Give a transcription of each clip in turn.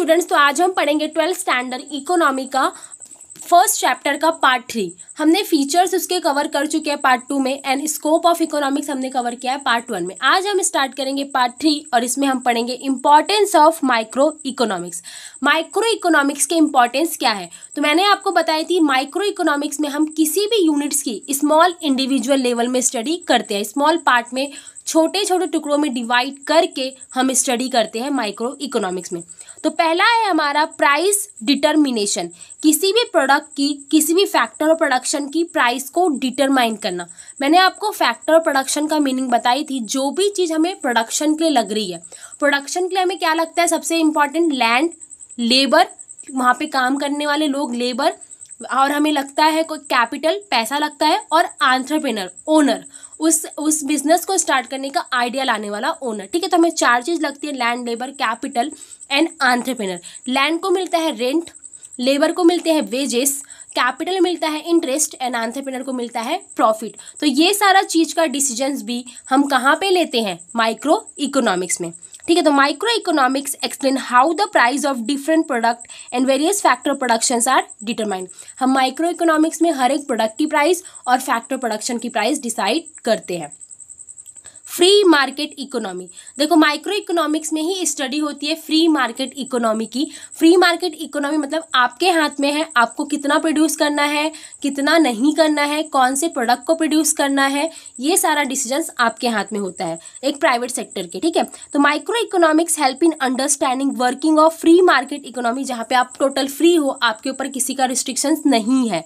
students तो आज हम पढ़ेंगे ट्वेल्थ स्टैंडर्ड इकोनॉमी का फर्स्ट चैप्टर का पार्ट थ्री हमने फीचर्स उसके कवर कर चुके हैं पार्ट टू में एंड स्कोप ऑफ इकोनॉमिक्स हमने कवर किया है पार्ट वन में आज हम स्टार्ट करेंगे पार्ट थ्री और इसमें हम पढ़ेंगे importance of micro economics micro economics के इंपॉर्टेंस क्या है तो मैंने आपको बताई थी माइक्रो इकोनॉमिक्स में हम किसी भी यूनिट्स की स्मॉल इंडिविजुअल लेवल में स्टडी करते हैं स्मॉल पार्ट में छोटे छोटे टुकड़ों में डिवाइड करके हम स्टडी करते हैं माइक्रो इकोनॉमिक्स में तो पहला है हमारा प्राइस डिटर्मिनेशन किसी भी प्रोडक्ट की किसी भी फैक्टर और प्रोडक्शन की प्राइस को डिटरमाइन करना मैंने आपको फैक्टर और प्रोडक्शन का मीनिंग बताई थी जो भी चीज़ हमें प्रोडक्शन के लिए लग रही है प्रोडक्शन के लिए हमें क्या लगता है सबसे इम्पॉर्टेंट लैंड लेबर वहाँ पे काम करने वाले लोग लेबर और हमें लगता है कोई कैपिटल पैसा लगता है और आंट्रप्रेनर ओनर उस उस बिजनेस को स्टार्ट करने का आइडिया लाने वाला ओनर ठीक है तो हमें चार चीज़ लगती है land labour capital and entrepreneur land को मिलता है रेंट लेबर को मिलते हैं वेजेस कैपिटल मिलता है इंटरेस्ट एंड आंट्रप्रनर को मिलता है प्रॉफिट तो ये सारा चीज़ का डिसीजंस भी हम कहाँ पे लेते हैं माइक्रो इकोनॉमिक्स में ठीक है तो micro economics explain how the price of different product and various factor productions are determined हम माइक्रो इकोनॉमिक्स में हर एक प्रोडक्ट की प्राइस और फैक्टर प्रोडक्शन की प्राइस डिसाइड करते हैं फ्री मार्केट इकोनॉमी देखो माइक्रो इकोनॉमिक्स में ही स्टडी होती है फ्री मार्केट इकोनॉमी की फ्री मार्केट इकोनॉमी मतलब आपके हाथ में है आपको कितना प्रोड्यूस करना है कितना नहीं करना है कौन से प्रोडक्ट को प्रोड्यूस करना है ये सारा डिसीजंस आपके हाथ में होता है एक प्राइवेट सेक्टर के ठीक है तो micro economics help in understanding working of free market economy जहाँ पे आप टोटल फ्री हो आपके ऊपर किसी का रिस्ट्रिक्शंस नहीं है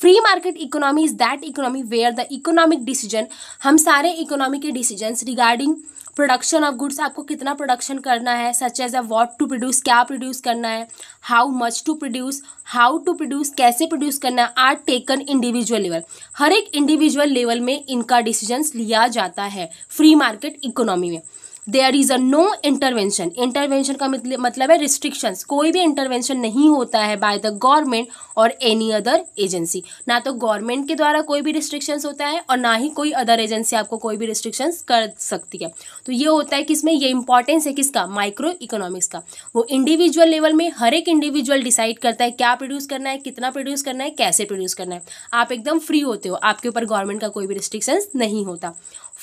free market economy is that economy where the economic decision हम सारे इकोनॉमी के decisions regarding production of goods आपको कितना प्रोडक्शन करना है such as a what to produce क्या प्रोड्यूस करना है how much to produce how to produce कैसे प्रोड्यूस करना है आर टेकन इंडिविजुअल लेवल हर एक इंडिविजुअल लेवल में इनका डिसीजन लिया जाता है फ्री मार्केट इकोनॉमी में there is a no intervention intervention का मतलब, मतलब है रिस्ट्रिक्शंस कोई भी इंटरवेंशन नहीं होता है बाय द गवर्नमेंट और एनी अदर एजेंसी ना तो गवर्नमेंट के द्वारा कोई भी रिस्ट्रिक्शंस होता है और ना ही कोई अदर एजेंसी आपको कोई भी रिस्ट्रिक्शंस कर सकती है तो ये होता है कि इसमें ये इंपॉर्टेंस है किसका माइक्रो इकोनॉमिक्स का वो इंडिविजुअल लेवल में हर एक इंडिविजुअल डिसाइड करता है क्या प्रोड्यूस करना है कितना प्रोड्यूस करना है कैसे प्रोड्यूस करना है आप एकदम फ्री होते हो आपके ऊपर गवर्नमेंट का कोई भी रिस्ट्रिक्शंस नहीं होता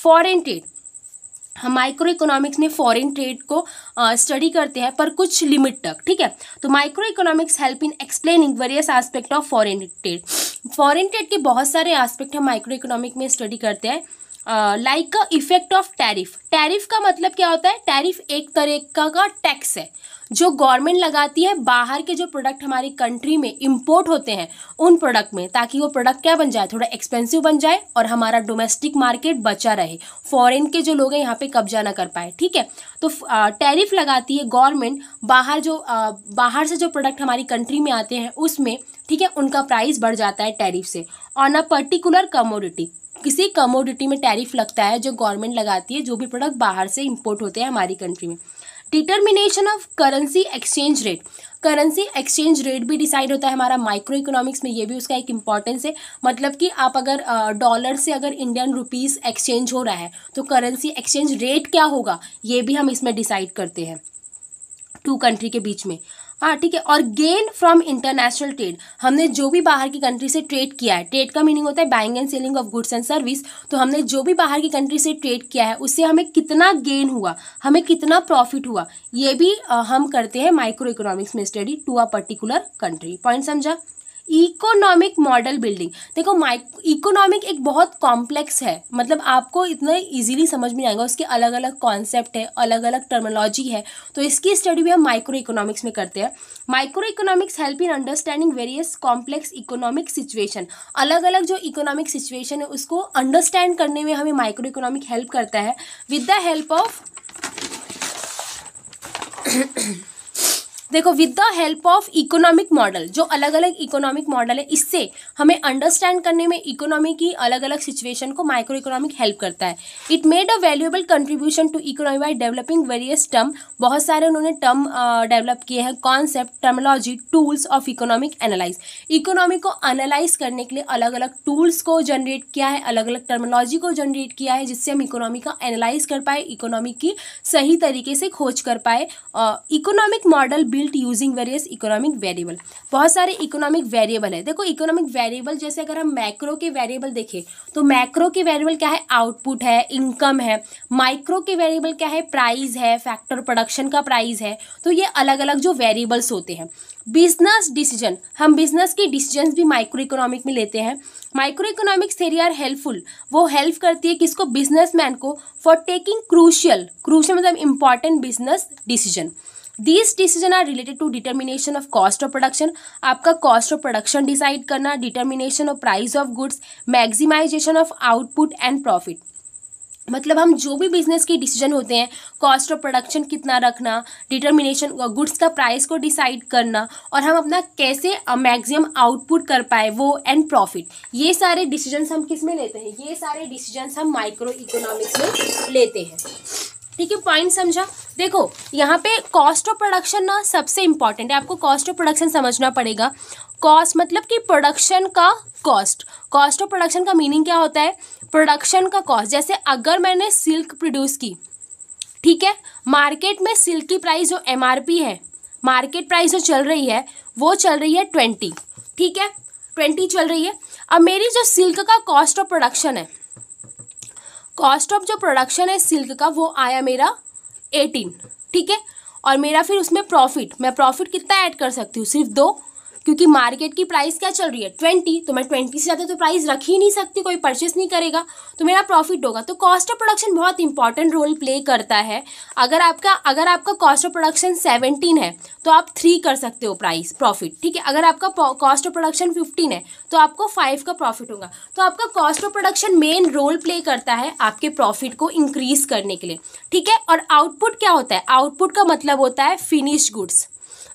फॉरेन ट्रेड हम माइक्रो इकोनॉमिक्स में फॉरेन ट्रेड को स्टडी करते हैं पर कुछ लिमिट तक ठीक है तो micro economics help in explaining various aspect of foreign trade foreign trade के बहुत सारे एस्पेक्ट हम माइक्रो इकोनॉमिक में स्टडी करते हैं like effect of tariff tariff का मतलब क्या होता है टैरिफ एक तरह का, का टैक्स है जो गवर्नमेंट लगाती है बाहर के जो प्रोडक्ट हमारी कंट्री में इम्पोर्ट होते हैं उन प्रोडक्ट में ताकि वो प्रोडक्ट क्या बन जाए थोड़ा एक्सपेंसिव बन जाए और हमारा डोमेस्टिक मार्केट बचा रहे फॉरेन के जो लोग हैं यहाँ पे कब्जा ना कर पाए ठीक है तो टैरिफ लगाती है गवर्नमेंट बाहर जो आ, बाहर से जो प्रोडक्ट हमारी कंट्री में आते हैं उसमें ठीक है उनका प्राइस बढ़ जाता है टैरिफ से ऑन अ पर्टिकुलर कमोडिटी किसी कमोडिटी में टैरिफ लगता है जो गवर्नमेंट लगाती है जो भी प्रोडक्ट बाहर से इम्पोर्ट होते हैं हमारी कंट्री में determination of currency exchange rate currency exchange rate भी डिसाइड होता है हमारा माइक्रो इकोनॉमिक्स में ये भी उसका एक इंपॉर्टेंस है मतलब कि आप अगर डॉलर से अगर इंडियन रुपीस एक्सचेंज हो रहा है तो करेंसी एक्सचेंज रेट क्या होगा ये भी हम इसमें डिसाइड करते हैं टू कंट्री के बीच में हाँ ठीक है और गेन फ्रॉम इंटरनेशनल ट्रेड हमने जो भी बाहर की कंट्री से ट्रेड किया है ट्रेड का मीनिंग होता है buying and selling of goods and service तो हमने जो भी बाहर की कंट्री से ट्रेड किया है उससे हमें कितना गेन हुआ हमें कितना प्रॉफिट हुआ ये भी हम करते हैं माइक्रो इकोनॉमिक्स में study to a particular country point समझा इकोनॉमिक मॉडल बिल्डिंग देखो माइक इकोनॉमिक एक बहुत कॉम्प्लेक्स है मतलब आपको इतना इजीली समझ में आएगा उसके अलग अलग कॉन्सेप्ट है अलग अलग टर्मोलॉजी है तो इसकी स्टडी भी हम माइक्रो इकोनॉमिक्स में करते हैं micro economics help in understanding various complex economic situation अलग अलग जो इकोनॉमिक सिचुएशन है उसको अंडरस्टैंड करने में हमें माइक्रो इकोनॉमिक हेल्प करता है विद द हेल्प ऑफ देखो with the help of economic model जो अलग अलग इकोनॉमिक मॉडल है इससे हमें अंडरस्टैंड करने में इकोनॉमी की अलग अलग सिचुएशन को माइक्रो इकोनॉमिक हेल्प करता है it made a valuable contribution to economy by developing various term बहुत सारे उन्होंने टर्म डेवलप किए हैं concept terminology tools of economic analyse economy को एनालाइज करने के लिए अलग अलग टूल्स को जनरेट किया है अलग अलग टर्मोलॉजी को जनरेट किया है जिससे हम इकोनॉमी का एनालाइज कर पाए इकोनॉमी की सही तरीके से खोज कर पाए economic model built using various economic variable बहुत सारे इकोनॉमिक वेरिएबल है देखो इकोनॉमिक वेरिएबल जैसे अगर हम मैक्रो के वेरिएबल देखें तो मैक्रो के वेरिएबल क्या है आउटपुट है इनकम है माइक्रो के वेरिएबल क्या है प्राइस है फैक्टर प्रोडक्शन का प्राइस है तो ये अलग अलग जो वेरिएबल्स होते हैं बिजनेस डिसीजन हम बिजनेस की डिसीजन भी माइक्रो इकोनॉमिक में लेते हैं micro economic theory are helpful वो हेल्प करती है किसको बिजनेसमैन को फॉर टेकिंग क्रूशियल क्रूशियल मतलब important business decision these decision are related to determination of cost of production आपका कॉस्ट ऑफ प्रोडक्शन डिसाइड करना determination of price of goods maximisation of output and profit मतलब हम जो भी business के decision होते हैं कॉस्ट ऑफ प्रोडक्शन कितना रखना डिटर्मिनेशन गुड्स का प्राइस को डिसाइड करना और हम अपना कैसे मैक्सिमम uh, आउटपुट कर पाए वो एंड प्रॉफिट ये सारे डिसीजंस हम किस में लेते हैं ये सारे डिसीजंस हम माइक्रो इकोनॉमिक्स में लेते हैं ठीक है पॉइंट समझा देखो यहाँ पे कॉस्ट ऑफ प्रोडक्शन ना सबसे इंपॉर्टेंट है आपको कॉस्ट ऑफ प्रोडक्शन समझना पड़ेगा कॉस्ट मतलब कि प्रोडक्शन का कॉस्ट कॉस्ट ऑफ प्रोडक्शन का मीनिंग क्या होता है प्रोडक्शन का कॉस्ट जैसे अगर मैंने सिल्क प्रोड्यूस की ठीक है मार्केट में सिल्क की प्राइस जो एम है मार्केट प्राइस जो चल रही है वो चल रही है ट्वेंटी ठीक है ट्वेंटी चल रही है अब मेरी जो सिल्क का कॉस्ट ऑफ प्रोडक्शन है कॉस्ट ऑफ जो प्रोडक्शन है सिल्क का वो आया मेरा एटीन ठीक है और मेरा फिर उसमें प्रॉफिट मैं प्रॉफिट कितना ऐड कर सकती हूँ सिर्फ दो क्योंकि मार्केट की प्राइस क्या चल रही है ट्वेंटी तो मैं ट्वेंटी से ज़्यादा तो प्राइस रख ही नहीं सकती कोई परचेस नहीं करेगा तो मेरा प्रॉफिट होगा तो कॉस्ट ऑफ प्रोडक्शन बहुत इंपॉर्टेंट रोल प्ले करता है अगर आपका अगर आपका कॉस्ट ऑफ प्रोडक्शन सेवनटीन है तो आप थ्री कर सकते हो प्राइस प्रॉफिट ठीक है अगर आपका कॉस्ट ऑफ प्रोडक्शन फिफ्टीन है तो आपको फाइव का प्रॉफिट होगा तो आपका cost of production main role play करता है आपके प्रॉफिट को इंक्रीज करने के लिए ठीक है और आउटपुट क्या होता है आउटपुट का मतलब होता है फिनिश गुड्स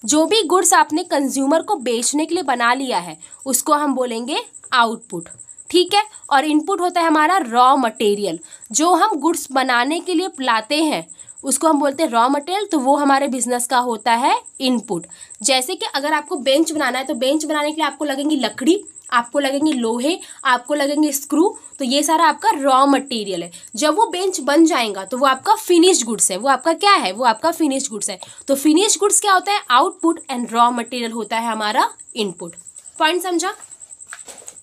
जो भी गुड्स आपने कंज्यूमर को बेचने के लिए बना लिया है उसको हम बोलेंगे आउटपुट ठीक है और इनपुट होता है हमारा रॉ मटेरियल जो हम गुड्स बनाने के लिए लाते हैं उसको हम बोलते हैं रॉ मटेरियल तो वो हमारे बिजनेस का होता है इनपुट जैसे कि अगर आपको बेंच बनाना है तो बेंच बनाने के लिए आपको लगेंगी लकड़ी आपको लगेंगे लोहे आपको लगेंगे स्क्रू तो ये सारा आपका रॉ मटेरियल है जब वो बेंच बन जाएगा तो वो आपका फिनिश गुड्स है वो आपका क्या है वो आपका फिनिश गुड्स है तो फिनिश गुड्स क्या होता है आउटपुट एंड रॉ मटेरियल होता है हमारा इनपुट पॉइंट समझा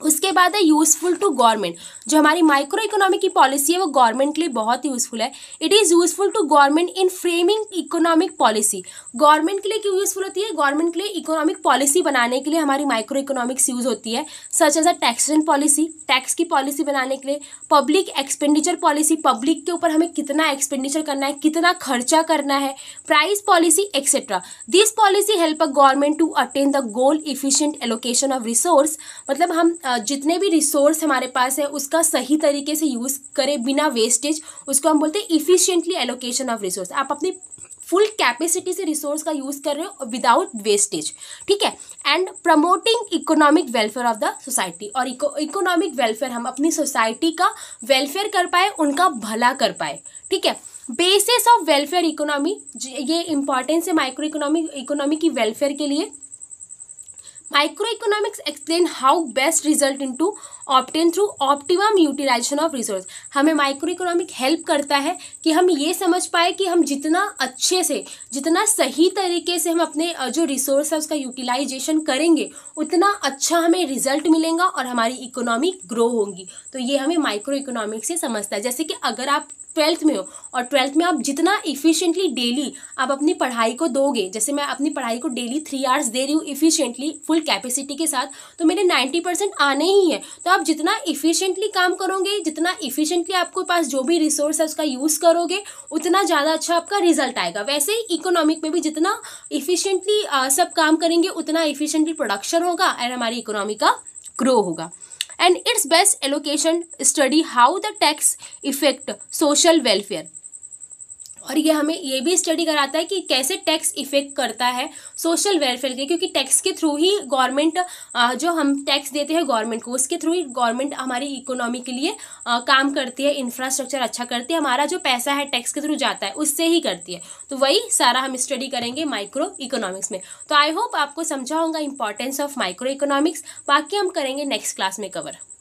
उसके बाद है यूजफुल टू गवर्नमेंट जो हमारी माइक्रो इकोनॉमिक की पॉलिसी है वो गवर्नमेंट के लिए बहुत यूज़फुल है it is useful to government in framing economic policy government के लिए क्यों यूजफुल होती है गवर्नमेंट के लिए इकोनॉमिक पॉलिसी बनाने के लिए हमारी माइक्रो इकोनॉमिक्स यूज़ होती है such as a taxation policy tax की पॉलिसी बनाने के लिए पब्लिक एक्सपेंडिचर पॉलिसी पब्लिक के ऊपर हमें कितना एक्सपेंडिचर करना है कितना खर्चा करना है price policy etcetera this policy help a government to attain the goal efficient allocation of resource मतलब हम जितने भी रिसोर्स हमारे पास है उसका उसका सही तरीके से यूज़ करें बिना वेस्टेज उसको हम बोलते हैं इफिशियंटली एलोकेशन ऑफ रिसोर्स आप अपनी फुल कैपेसिटी से रिसोर्स का यूज़ कर रहे हो विदाउट वेस्टेज ठीक है and promoting economic welfare of the society और इकोनॉमिक वेलफेयर हम अपनी सोसाइटी का वेलफेयर कर पाए उनका भला कर पाए ठीक है बेसिस ऑफ वेलफेयर इकोनॉमी ये इंपॉर्टेंस है माइक्रो इकोनॉमिक इकोनॉमी की वेलफेयर के लिए micro economics explain how best result in to obtain through optimum utilisation of resource हमें माइक्रो इकोनॉमिक हेल्प करता है कि हम ये समझ पाए कि हम जितना अच्छे से जितना सही तरीके से हम अपने जो रिसोर्स है उसका यूटिलाइजेशन करेंगे उतना अच्छा हमें रिजल्ट मिलेगा और हमारी इकोनॉमी ग्रो होगी तो ये हमें माइक्रो इकोनॉमिक से समझता है जैसे कि अगर आप ट्वेल्थ में हो और ट्वेल्थ में आप जितना इफिशियंटली डेली आप अपनी पढ़ाई को दोगे जैसे मैं अपनी पढ़ाई को डेली थ्री आवर्स दे रही हूँ इफिशियंटली फुल कैपेसिटी के साथ तो मेरे नाइन्टी परसेंट आने ही हैं तो आप जितना इफिशियंटली काम करोगे जितना इफिशियंटली आपके पास जो भी रिसोर्स है उसका यूज़ करोगे उतना ज़्यादा अच्छा आपका रिजल्ट आएगा वैसे ही इकोनॉमिक में भी जितना इफिशियंटली सब काम करेंगे उतना इफिशियंटली प्रोडक्शन होगा एंड हमारी इकोनॉमी का ग्रो होगा and its best allocation study how the tax affect social welfare और ये हमें ये भी स्टडी कराता है कि कैसे टैक्स इफेक्ट करता है सोशल वेलफेयर के क्योंकि टैक्स के थ्रू ही गवर्नमेंट जो हम टैक्स देते हैं गवर्नमेंट को उसके थ्रू ही गवर्नमेंट हमारी इकोनॉमी के लिए काम करती है इंफ्रास्ट्रक्चर अच्छा करती है हमारा जो पैसा है टैक्स के थ्रू जाता है उससे ही करती है तो वही सारा हम स्टडी करेंगे माइक्रो इकोनॉमिक्स में तो आई होप आपको समझा होगा इंपॉर्टेंस ऑफ माइक्रो इकोनॉमिक्स बाकी हम करेंगे नेक्स्ट क्लास में कवर